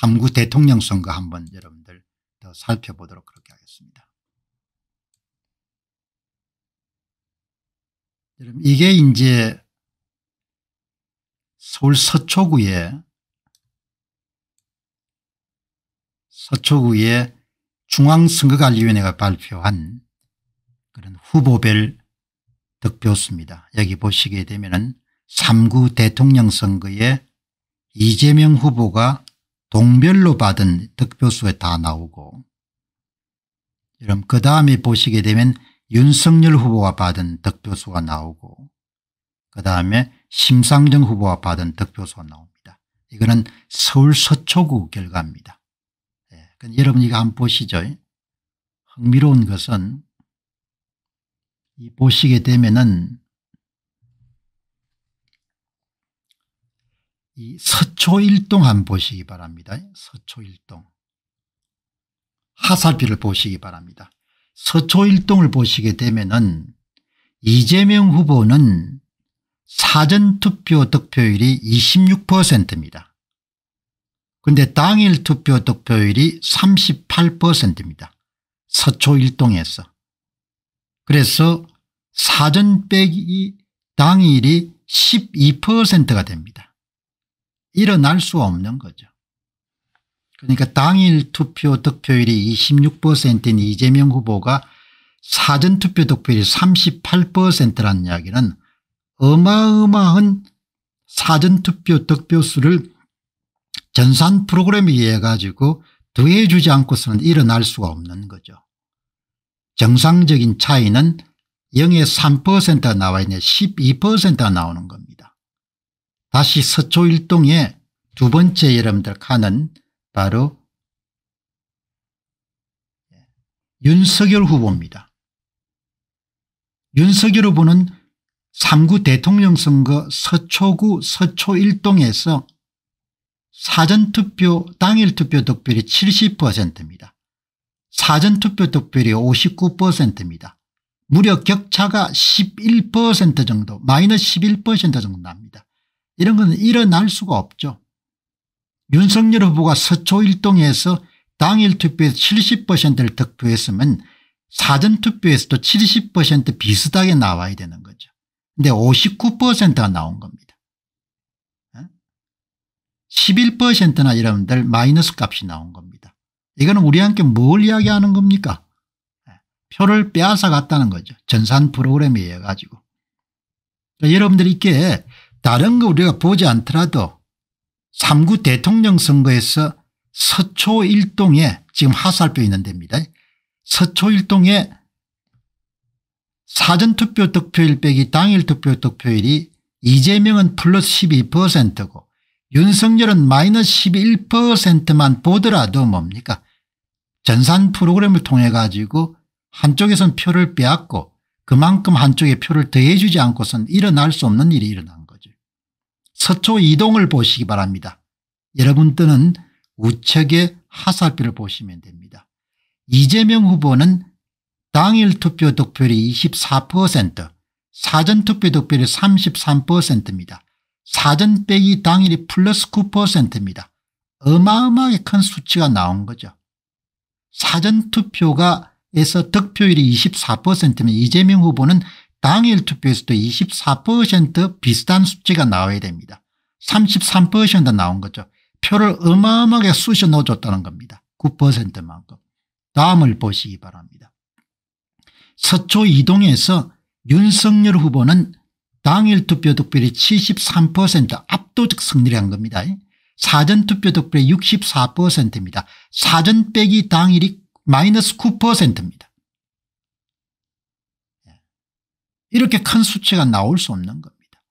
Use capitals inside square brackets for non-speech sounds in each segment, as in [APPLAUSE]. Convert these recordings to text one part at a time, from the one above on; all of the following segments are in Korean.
3구 대통령 선거 한번 여러분들 더 살펴보도록 그렇게 하겠습니다. 여러분 이게 이제 서울 서초구에 서초구의 중앙선거관리위원회가 발표한 그런 후보별 득표수입니다. 여기 보시게 되면 은 3구 대통령 선거에 이재명 후보가 동별로 받은 득표수에 다 나오고 여러분 그 다음에 보시게 되면 윤석열 후보가 받은 득표수가 나오고 그 다음에 심상정 후보가 받은 득표수가 나옵니다. 이거는 서울 서초구 결과입니다. 예, 여러분 이거 한번 보시죠. 흥미로운 것은 이 보시게 되면은 이 서초일동 한 보시기 바랍니다. 서초일동. 하살피를 보시기 바랍니다. 서초일동을 보시게 되면은 이재명 후보는 사전투표 득표율이 26%입니다. 근데 당일 투표 득표율이 38%입니다. 서초일동에서. 그래서 사전 빼기 당일이 12%가 됩니다. 일어날 수 없는 거죠. 그러니까 당일 투표 득표율이 26%인 이재명 후보가 사전투표 득표율이 38%라는 이야기는 어마어마한 사전투표 득표수를 전산 프로그램에 의해 가지고 더해주지 않고서는 일어날 수가 없는 거죠. 정상적인 차이는 0에 3%가 나와 있는 12%가 나오는 겁니다. 다시 서초 일동의 두 번째 여러분들 칸은 바로 윤석열 후보입니다. 윤석열 후보는 3구 대통령 선거 서초구 서초 일동에서 사전투표 당일 투표 득표율이 70%입니다. 사전투표 득표율이 59%입니다. 무려 격차가 11% 정도 마이너스 11% 정도 납니다. 이런 건 일어날 수가 없죠. 윤석열 후보가 서초 일동에서 당일 투표에서 70%를 득표했으면 사전투표에서도 70% 비슷하게 나와야 되는 거죠. 근데 59%가 나온 겁니다. 11%나 여러분들 마이너스 값이 나온 겁니다. 이거는 우리 함께 뭘 이야기하는 겁니까? 예, 표를 빼앗아 갔다는 거죠. 전산 프로그램에 의해 가지고. 그러니까 여러분들 이게 다른 거 우리가 보지 않더라도 3구 대통령 선거에서 서초 일동에 지금 하살표 있는 데입니다. 서초 일동에 사전투표 득표일 빼기 당일 투표 득표율이 이재명은 플러스 12%고 윤석열은 마이너스 11%만 보더라도 뭡니까 전산 프로그램을 통해 가지고 한쪽에선 표를 빼앗고 그만큼 한쪽에 표를 더해주지 않고선 일어날 수 없는 일이 일어나 서초 이동을 보시기 바랍니다. 여러분 뜨는 우측의 하사표를 보시면 됩니다. 이재명 후보는 당일 투표 득표율이 24% 사전 투표 득표율이 33%입니다. 사전 빼기 당일이 플러스 9%입니다. 어마어마하게 큰 수치가 나온 거죠. 사전 투표가에서 득표율이 24%면 이재명 후보는 당일 투표에서도 24% 비슷한 수치가 나와야 됩니다. 33% 나온 거죠. 표를 어마어마하게 쑤셔 넣어줬다는 겁니다. 9%만큼. 다음을 보시기 바랍니다. 서초 이동에서 윤석열 후보는 당일 투표 득표율이 73% 압도적 승리를 한 겁니다. 사전 투표 득표율이 64%입니다. 사전 빼기 당일이 마이너스 9%입니다. 이렇게 큰 수치가 나올 수 없는 겁니다.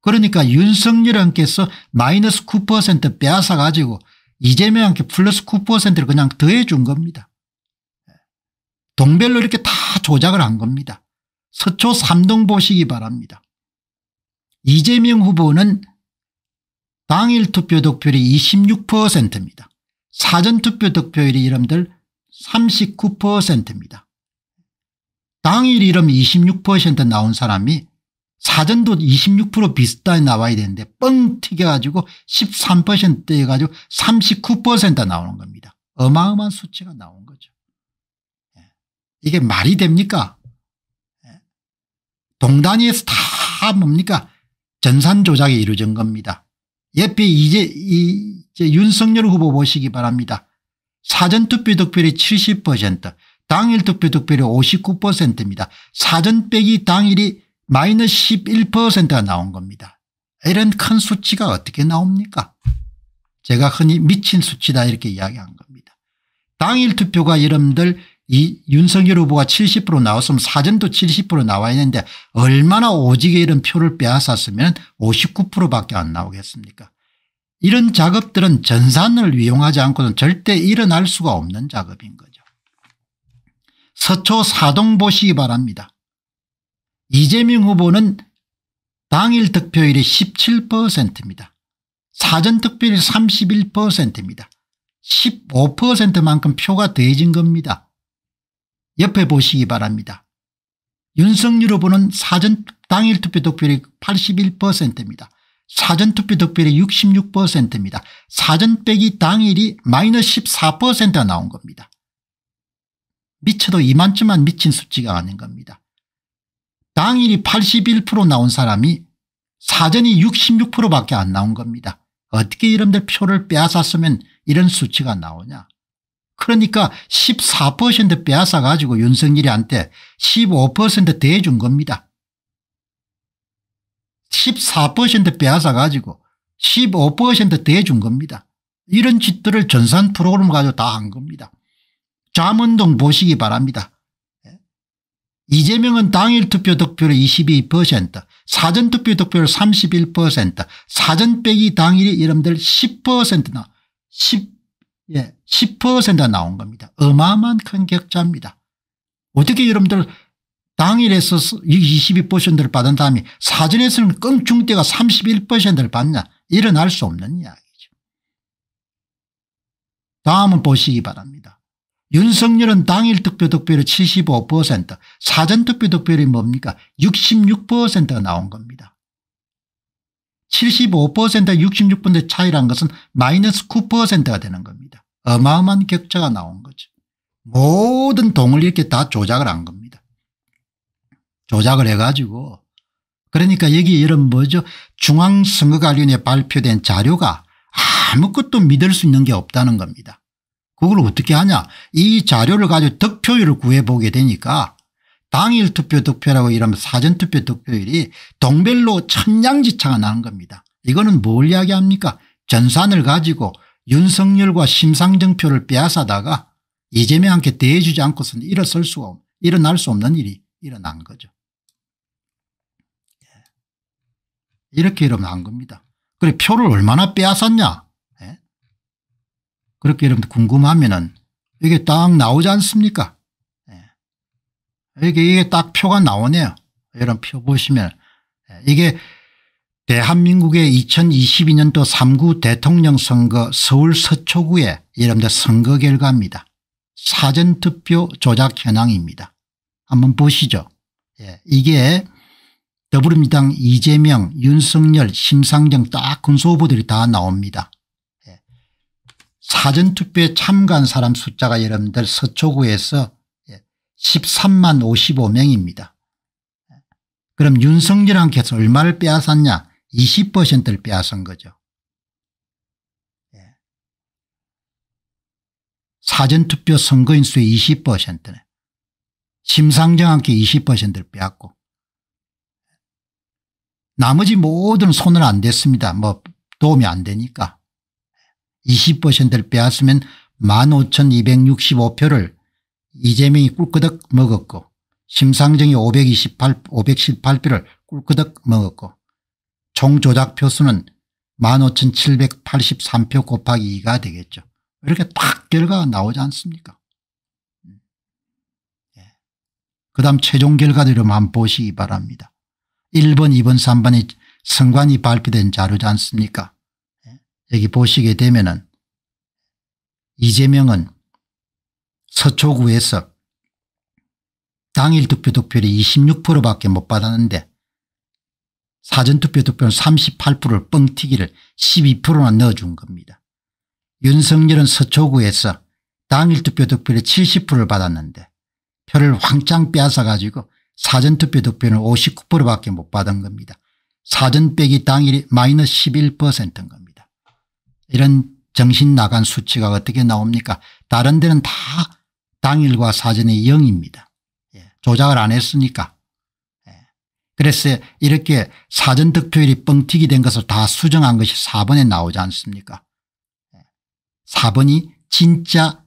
그러니까 윤석열한께서 마이너스 9% 빼앗아가지고 이재명한테 플러스 9%를 그냥 더해준 겁니다. 동별로 이렇게 다 조작을 한 겁니다. 서초 3동 보시기 바랍니다. 이재명 후보는 당일 투표 득표율이 26%입니다. 사전투표 득표율이 여러분들 39%입니다. 당일 이름 26% 나온 사람이 사전도 26% 비슷하게 나와야 되는데 뻥 튀겨가지고 13% 해가지고 39% 나오는 겁니다. 어마어마한 수치가 나온 거죠. 예. 이게 말이 됩니까? 예. 동단위에서 다 뭡니까? 전산 조작이 이루어진 겁니다. 옆에 이제, 이제 윤석열 후보 보시기 바랍니다. 사전투표 득표율이 70% 당일 득표 득표율이 59%입니다. 사전 빼기 당일이 마이너스 11%가 나온 겁니다. 이런 큰 수치가 어떻게 나옵니까 제가 흔히 미친 수치다 이렇게 이야기한 겁니다. 당일 투표가 여러분들 이 윤석열 후보가 70% 나왔으면 사전도 70% 나와 있는데 얼마나 오지게 이런 표를 빼앗았으면 59%밖에 안 나오겠습니까 이런 작업들은 전산을 이용하지 않고는 절대 일어날 수가 없는 작업인 거죠. 서초 사동 보시기 바랍니다. 이재명 후보는 당일 득표율이 17%입니다. 사전 득표율이 31%입니다. 15%만큼 표가 돼진 겁니다. 옆에 보시기 바랍니다. 윤석열 후보는 사전 당일 투표 득표율이 81%입니다. 사전 투표 득표율이 66%입니다. 사전 빼기 당일이 마이너스 14%가 나온 겁니다. 미쳐도 이만쯤만 미친 수치가 아닌 겁니다. 당일이 81% 나온 사람이 사전이 66%밖에 안 나온 겁니다. 어떻게 이런들 표를 빼앗았으면 이런 수치가 나오냐. 그러니까 14% 빼앗아가지고 윤석열이한테 15% 대준 겁니다. 14% 빼앗아가지고 15% 대준 겁니다. 이런 짓들을 전산 프로그램 가지고 다 한 겁니다. 잠운동 보시기 바랍니다. 예. 이재명은 당일 투표 득표를 22% 사전투표 득표를 31% 사전 빼기 당일이 여러분들 10%나 10, 예, 10%나 온 겁니다. 어마어마한 큰 격차입니다. 어떻게 여러분들 당일에서 22%를 받은 다음에 사전에서는 껑충대가 31%를 받냐 일어날 수 없는 이야기죠. 다음은 보시기 바랍니다. 윤석열은 당일 득표 득표율 75% 사전 득표 득표율이 뭡니까 66%가 나온 겁니다. 75%와 66%의 차이란 것은 마이너스 9%가 되는 겁니다. 어마어마한 격차가 나온 거죠. 모든 동을 이렇게 다 조작을 한 겁니다. 조작을 해가지고 그러니까 여기 이런 뭐죠 중앙선거관련에 발표된 자료가 아무것도 믿을 수 있는 게 없다는 겁니다. 그걸 어떻게 하냐 이 자료를 가지고 득표율을 구해보게 되니까 당일 투표 득표라고 이러면 사전투표 득표율이 동별로 천양지차가 나는 겁니다. 이거는 뭘 이야기합니까 전산을 가지고 윤석열과 심상정표를 빼앗아다가 이재명한테 대해주지 않고서는 일어설 수 없, 일어날 수 없는 일이 일어난 거죠. 예. 이렇게 일어난 겁니다. 그래 표를 얼마나 빼앗았냐 그렇게 여러분들 궁금하면은 이게 딱 나오지 않습니까? 예. 이게, 이게 딱 표가 나오네요. 여러분 표 보시면 예, 이게 대한민국의 2022년도 3구 대통령 선거 서울 서초구의 여러분들 선거 결과입니다. 사전투표 조작 현황입니다. 한번 보시죠. 예. 이게 더불어민당 이재명 윤석열 심상정 딱 군소후보들이 다 나옵니다. 사전투표에 참가한 사람 숫자가 여러분들 서초구에서 13만 예, 55명입니다. 그럼 윤석열한테서 얼마를 빼앗았냐 20%를 빼앗은 거죠. 예. 사전투표 선거인수의 20%네. 심상정한테 20%를 빼앗고 나머지 모든 손을 안 댔습니다. 뭐 도움이 안 되니까. 20%를 빼앗으면 15,265표를 이재명이 꿀끄덕 먹었고 심상정이 528, 518표를 꿀끄덕 먹었고 총 조작 표수는 15,783표 곱하기 2가 되겠죠. 이렇게 딱 결과가 나오지 않습니까? 예. 그 다음 최종 결과대로 한번 보시기 바랍니다. 1번, 2번, 3번이 선관위 발표된 자료지 않습니까? 여기 보시게 되면은 이재명은 서초구에서 당일 투표 득표율이 26%밖에 못 받았는데 사전투표 득표는 38%를 뻥튀기를 12%나 넣어준 겁니다. 윤석열은 서초구에서 당일 투표 득표율의 70%를 받았는데 표를 황짱 빼앗아 가지고 사전투표 득표는 59%밖에 못 받은 겁니다. 사전 빼기 당일이 마이너스 11%인 겁니다. 이런 정신 나간 수치가 어떻게 나옵니까 다른 데는 다 당일과 사전이 0입니다. 예. 조작을 안 했으니까. 예. 그래서 이렇게 사전 득표율이 뻥튀기 된 것을 다 수정한 것이 4번에 나오지 않습니까 4번이 예, 진짜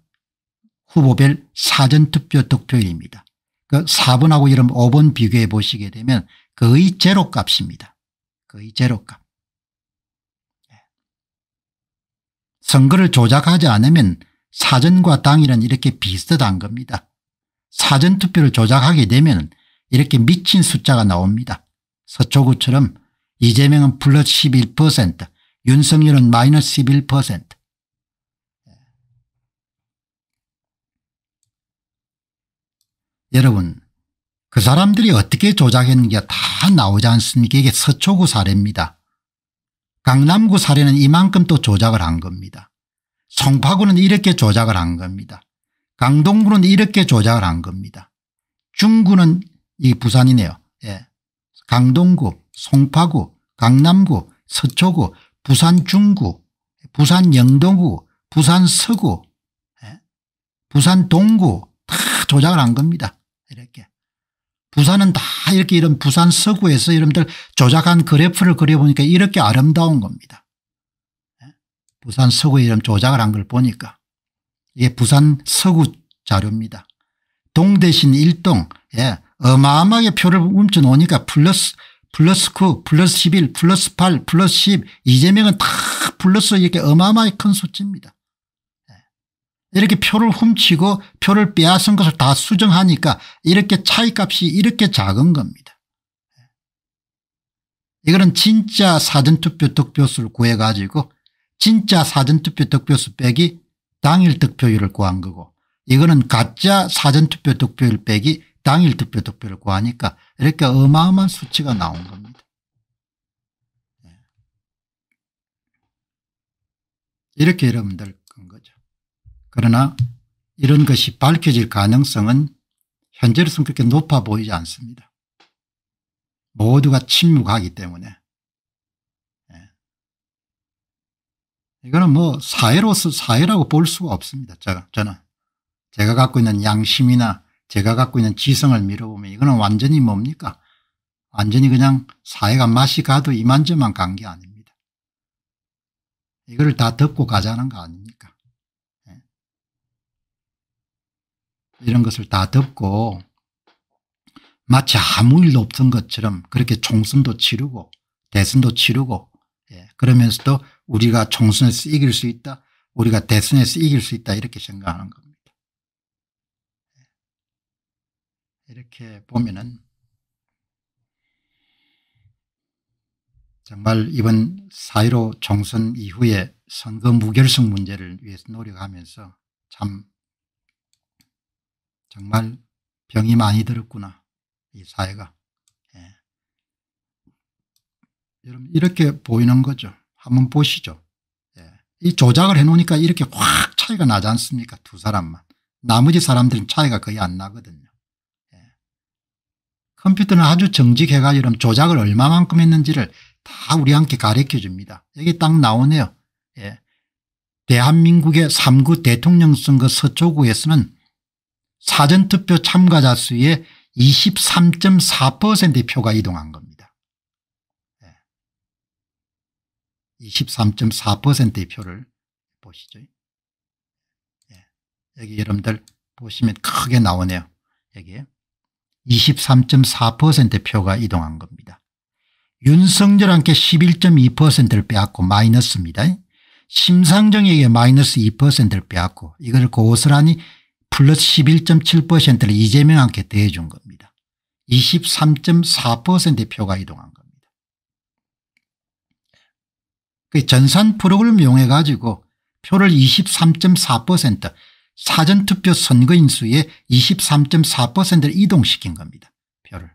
후보별 사전 투표 득표율입니다. 그 4번하고 이름 5번 비교해 보시게 되면 거의 제로 값입니다. 거의 제로 값. 선거를 조작하지 않으면 사전과 당일은 이렇게 비슷한 겁니다. 사전투표를 조작하게 되면 이렇게 미친 숫자가 나옵니다. 서초구처럼 이재명은 플러스 11% 윤석열은 마이너스 11% 여러분 그 사람들이 어떻게 조작했는지가 다 나오지 않습니까 이게 서초구 사례입니다. 강남구 사례는 이만큼 또 조작을 한 겁니다. 송파구는 이렇게 조작을 한 겁니다. 강동구는 이렇게 조작을 한 겁니다. 중구는 이 부산이네요. 예. 강동구, 송파구, 강남구, 서초구, 부산 중구, 부산 영동구, 부산 서구, 예. 부산 동구 다 조작을 한 겁니다. 이렇게. 부산은 다 이렇게 이런 부산 서구에서 여러분들 조작한 그래프를 그려보니까 이렇게 아름다운 겁니다. 예? 부산 서구 이런 조작을 한 걸 보니까 이게 부산 서구 자료입니다. 동 대신 1동 예. 어마어마하게 표를 훔쳐 놓으니까 플러스 플러스 9 플러스 11 플러스 8 플러스 10 이재명은 다 플러스 이렇게 어마어마하게 큰 수치입니다. 이렇게 표를 훔치고 표를 빼앗은 것을 다 수정하니까 이렇게 차이값이 이렇게 작은 겁니다. 이거는 진짜 사전투표 득표수를 구해가지고 진짜 사전투표 득표수 빼기 당일 득표율을 구한 거고 이거는 가짜 사전투표 득표율 빼기 당일 득표 득표를 구하니까 이렇게 어마어마한 수치가 나온 겁니다. 예. 이렇게 여러분들 그러나 이런 것이 밝혀질 가능성은 현재로서는 그렇게 높아 보이지 않습니다. 모두가 침묵하기 때문에. 예. 이거는 뭐 사회로서 사회라고 볼 수가 없습니다. 제가, 저는. 제가 갖고 있는 양심이나 제가 갖고 있는 지성을 밀어보면 이거는 완전히 뭡니까? 완전히 그냥 사회가 맛이 가도 이만저만 간 게 아닙니다. 이걸 다 덮고 가자는 거 아닙니까? 이런 것을 다 덮고 마치 아무 일도 없던 것처럼 그렇게 총선도 치르고 대선도 치르고 예. 그러면서도 우리가 총선에서 이길 수 있다 우리가 대선에서 이길 수 있다 이렇게 생각하는 겁니다. 예. 이렇게 보면은 정말 이번 4.15 총선 이후에 선거 무결성 문제를 위해서 노력하면서 참 정말 병이 많이 들었구나 이 사회가. 예. 여러분 이렇게 보이는 거죠. 한번 보시죠. 예. 이 조작을 해놓으니까 이렇게 확 차이가 나지 않습니까 두 사람만. 나머지 사람들은 차이가 거의 안 나거든요. 예. 컴퓨터는 아주 정직해가 여러분 조작을 얼마만큼 했는지를 다 우리 함께 가르쳐 줍니다. 여기 딱 나오네요. 예. 대한민국의 3구 대통령 선거 서초구에서는 사전투표 참가자 수의 23.4%의 표가 이동한 겁니다. 23.4%의 예. 표를 보시죠. 예. 여기 여러분들 보시면 크게 나오네요. 여기 23.4%의 표가 이동한 겁니다. 윤석열한테 11.2%를 빼앗고 마이너스입니다. 심상정에게 마이너스 2%를 빼앗고 이걸 고스란히 플러스 11.7%를 이재명한테 대해준 겁니다. 23.4%의 표가 이동한 겁니다. 그 전산 프로그램 이용해 가지고 표를 23.4% 사전투표 선거인 수의 23.4%를 이동시킨 겁니다. 표를.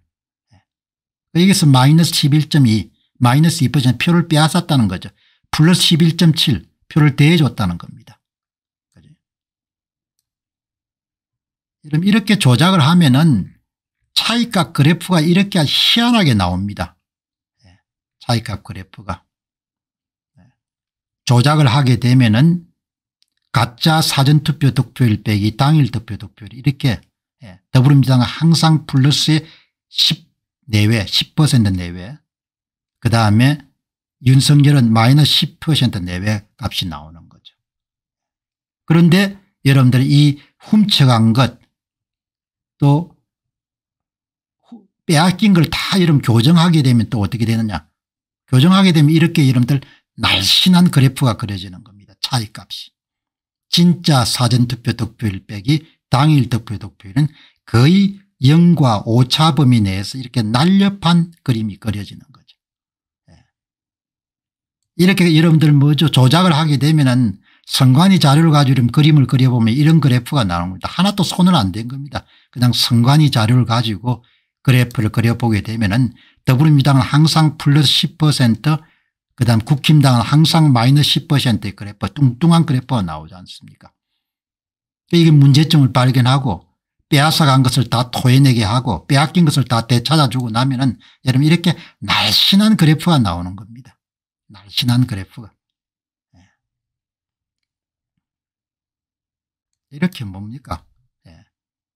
예. 여기서 마이너스 11.2 마이너스 2% 표를 빼앗았다는 거죠. 플러스 11.7 표를 대해줬다는 겁니다. 그럼 이렇게 조작을 하면은 차이값 그래프가 이렇게 희한하게 나옵니다. 예, 차익값 그래프가. 예, 조작을 하게 되면은 가짜 사전투표 득표율 빼기 당일 득표 득표율 이렇게 예, 더불어민주당은 항상 플러스의 10 내외 10% 내외 그 다음에 윤석열은 마이너스 10% 내외 값이 나오는 거죠. 그런데 여러분들이 이 훔쳐간 것또 빼앗긴 걸 다 이름 교정하게 되면 또 어떻게 되느냐 교정하게 되면 이렇게 이름들 날씬한 그래프가 그려지는 겁니다. 차이값이. 진짜 사전투표 득표율 빼기 당일 득표 득표율은 거의 0과 5차 범위 내에서 이렇게 날렵한 그림이 그려지는 거죠. 예. 이렇게 여러분들 뭐죠 조작을 하게 되면은 선관위 자료를 가지고 그림을 그려보면 이런 그래프가 나옵니다. 하나도 손을 안 댄 겁니다. 그냥 선관위 자료를 가지고 그래프를 그려보게 되면은 더불어민주당은 항상 플러스 10% 그다음 국힘당은 항상 마이너스 10%의 그래프 뚱뚱한 그래프가 나오지 않습니까 이게 문제점을 발견하고 빼앗아간 것을 다 토해내게 하고 빼앗긴 것을 다 되찾아주고 나면은 여러분 이렇게 날씬한 그래프가 나오는 겁니다. 날씬한 그래프가. 예. 이렇게 뭡니까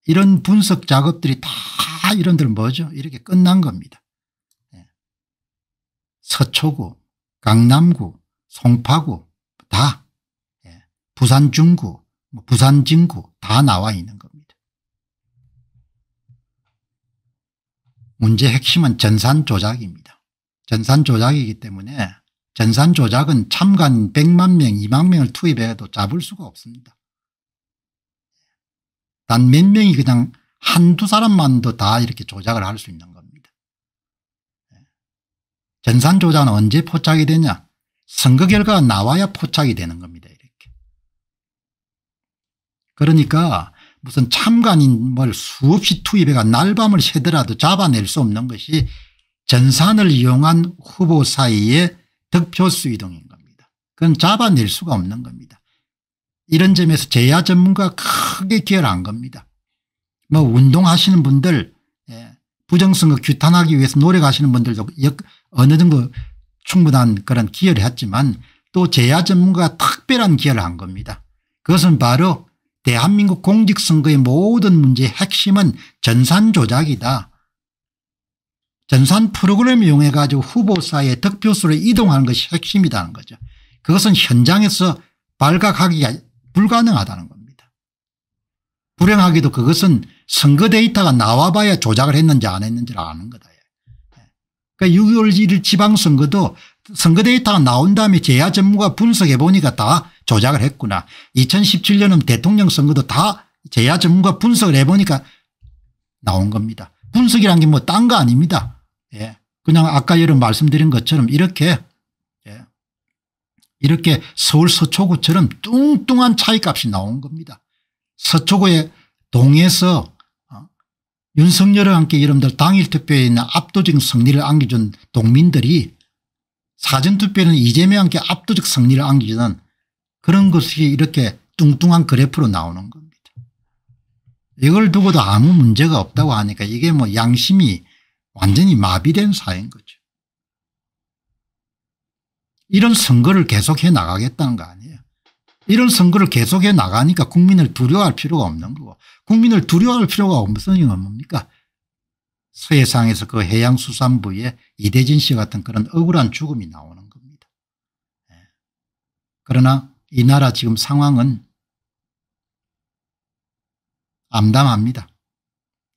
이런 분석 작업들이 다이런 데는 뭐죠 이렇게 끝난 겁니다. 예. 서초구 강남구 송파구 다 예. 부산 중구 뭐 부산 진구 다 나와 있는 겁니다. 문제 핵심은 전산 조작입니다. 전산 조작이기 때문에 전산 조작은 참관 100만 명 2만 명을 투입해도 잡을 수가 없습니다. 단몇 명이 그냥 한두 사람만도 다 이렇게 조작을 할 수 있는 겁니다. 예. 전산 조작은 언제 포착이 되냐 선거 결과가 나와야 포착이 되는 겁니다. 이렇게. 그러니까 무슨 참관인뭘 수없이 투입해가 날밤을 새더라도 잡아낼 수 없는 것이 전산을 이용한 후보 사이의 득표수 이동인 겁니다. 그건 잡아낼 수가 없는 겁니다. 이런 점에서 제야 전문가 크게 기여를 한 겁니다. 뭐 운동하시는 분들 예, 부정선거 규탄하기 위해서 노력하시는 분들도 어느 정도 충분한 그런 기여를 했지만 또 제야 전문가가 특별한 기여를 한 겁니다. 그것은 바로 대한민국 공직선거의 모든 문제의 핵심은 전산 조작이다. 전산 프로그램을 이용해 가지고 후보사의 득표수를 이동하는 것이 핵심이라는 거죠. 그것은 현장에서 발각하기가 불가능하다는 겁니다. 불행하게도 그것은 선거 데이터가 나와봐야 조작을 했는지 안 했는지를 아는 거다. 예. 그러니까 6월 1일 지방선거도 선거 데이터가 나온 다음에 재야 전무가 분석해 보니까 다 조작을 했구나. 2017년은 대통령 선거도 다 재야 전무가 분석을 해 보니까 나온 겁니다. 분석이란 게 뭐 딴 거 아닙니다. 예. 그냥 아까 여러분 말씀드린 것처럼 이렇게 이렇게 서울 서초구처럼 뚱뚱한 차이값이 나온 겁니다. 서초구의 동에서 어, 윤석열과 함께 여러분들 당일투표에 있는 압도적인 승리를 안겨준 동민들이 사전투표에는 이재명 함께 압도적 승리를 안겨준 그런 것이 이렇게 뚱뚱한 그래프로 나오는 겁니다. 이걸 두고도 아무 문제가 없다고 하니까 이게 뭐 양심이 완전히 마비된 사회인 거죠. 이런 선거를 계속해 나가겠다는 거 아니에요. 이런 선거를 계속해 나가니까 국민을 두려워할 필요가 없는 거고 국민을 두려워할 필요가 없는 이유는 뭡니까 서해상에서 그 해양수산부의 이대진 씨 같은 그런 억울한 죽음이 나오는 겁니다. 예. 그러나 이 나라 지금 상황은 암담합니다.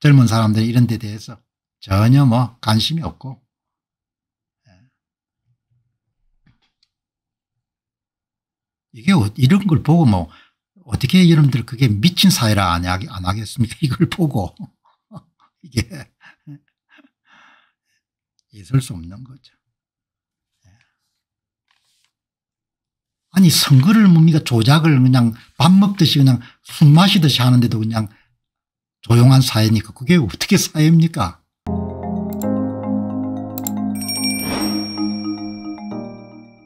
젊은 사람들이 이런 데 대해서 전혀 뭐 관심이 없고 이게 어, 이런 걸 보고 뭐 어떻게 여러분들 그게 미친 사회라 안, 하겠, 안 하겠습니까 [LAUGHS] 이걸 보고 [LAUGHS] 이게 있을 [LAUGHS] 수 없는 거죠. 예. 아니 선거를 뭡니까 조작을 그냥 밥 먹듯이 그냥 술 마시듯이 하는데도 그냥 조용한 사회니까 그게 어떻게 사회입니까